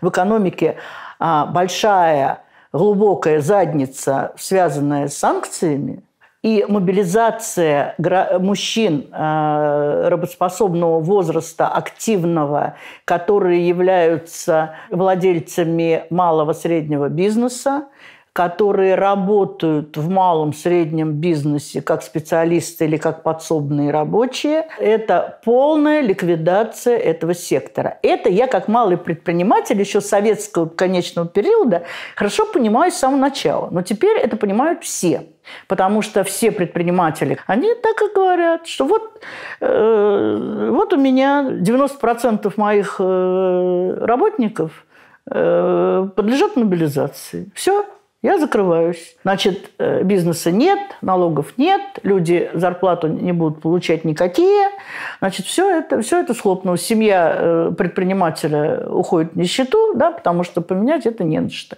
В экономике а, большая, глубокая задница, связанная с санкциями, и мобилизация мужчин а, работоспособного возраста, активного, которые являются владельцами малого-среднего бизнеса, которые работают в малом, среднем бизнесе как специалисты или как подсобные рабочие, это полная ликвидация этого сектора. Это я как малый предприниматель еще советского конечного периода хорошо понимаю с самого начала. Но теперь это понимают все. Потому что все предприниматели, они так и говорят, что вот, э, вот у меня 90% моих э, работников э, подлежат мобилизации. Все, я закрываюсь. Значит, э, бизнеса нет, налогов нет, люди зарплату не будут получать никакие. Значит, все это, все это схлопнулось. Семья э, предпринимателя уходит в нищету, да, потому что поменять это не на что.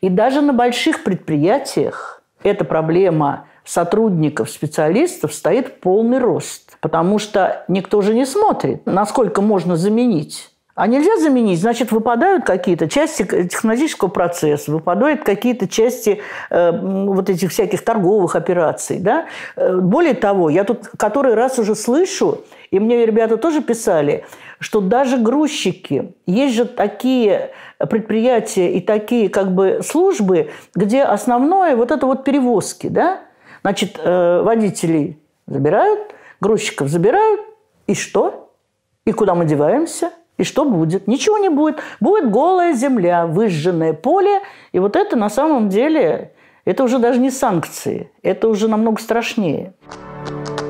И даже на больших предприятиях эта проблема сотрудников, специалистов стоит полный рост, потому что никто же не смотрит, насколько можно заменить а нельзя заменить, значит, выпадают какие-то части технологического процесса, выпадают какие-то части э, вот этих всяких торговых операций. Да? Э, более того, я тут который раз уже слышу, и мне ребята тоже писали, что даже грузчики, есть же такие предприятия и такие как бы службы, где основное вот это вот перевозки. Да? Значит, э, водителей забирают, грузчиков забирают, и что? И куда мы деваемся? – и что будет? Ничего не будет. Будет голая земля, выжженное поле. И вот это на самом деле, это уже даже не санкции. Это уже намного страшнее. Thank you